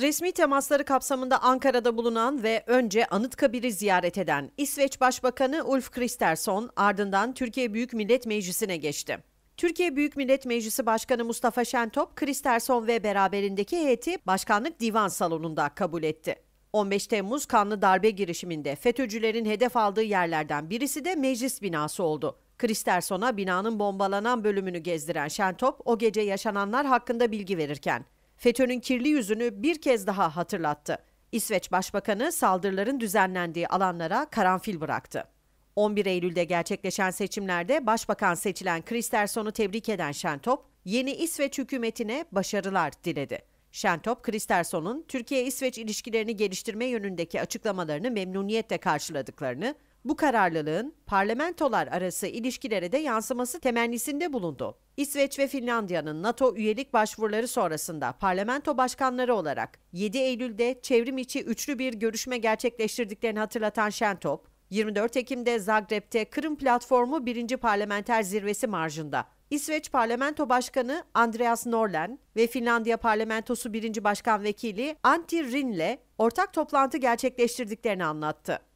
Resmi temasları kapsamında Ankara'da bulunan ve önce Anıtkabir'i ziyaret eden İsveç Başbakanı Ulf Kristersson ardından Türkiye Büyük Millet Meclisi'ne geçti. Türkiye Büyük Millet Meclisi Başkanı Mustafa Şentop, Kristersson ve beraberindeki heyeti Başkanlık Divan Salonu'nda kabul etti. 15 Temmuz kanlı darbe girişiminde FETÖ'cülerin hedef aldığı yerlerden birisi de meclis binası oldu. Kristersson'a binanın bombalanan bölümünü gezdiren Şentop, o gece yaşananlar hakkında bilgi verirken FETÖ'nün kirli yüzünü bir kez daha hatırlattı. İsveç Başbakanı saldırıların düzenlendiği alanlara karanfil bıraktı. 11 Eylül'de gerçekleşen seçimlerde başbakan seçilen Kristersson'u tebrik eden Şentop, yeni İsveç hükümetine başarılar diledi. Şentop, Kristerson'un Türkiye-İsveç ilişkilerini geliştirme yönündeki açıklamalarını memnuniyetle karşıladıklarını, bu kararlılığın parlamentolar arası ilişkilere de yansıması temennisinde bulundu. İsveç ve Finlandiya'nın NATO üyelik başvuruları sonrasında parlamento başkanları olarak 7 Eylül'de çevrim içi üçlü bir görüşme gerçekleştirdiklerini hatırlatan Şentop, 24 Ekim'de Zagreb'te Kırım Platformu 1. Parlamenter Zirvesi marjında İsveç Parlamento Başkanı Andreas Norlen ve Finlandiya Parlamentosu 1. Başkan Vekili Antti Rinle ortak toplantı gerçekleştirdiklerini anlattı.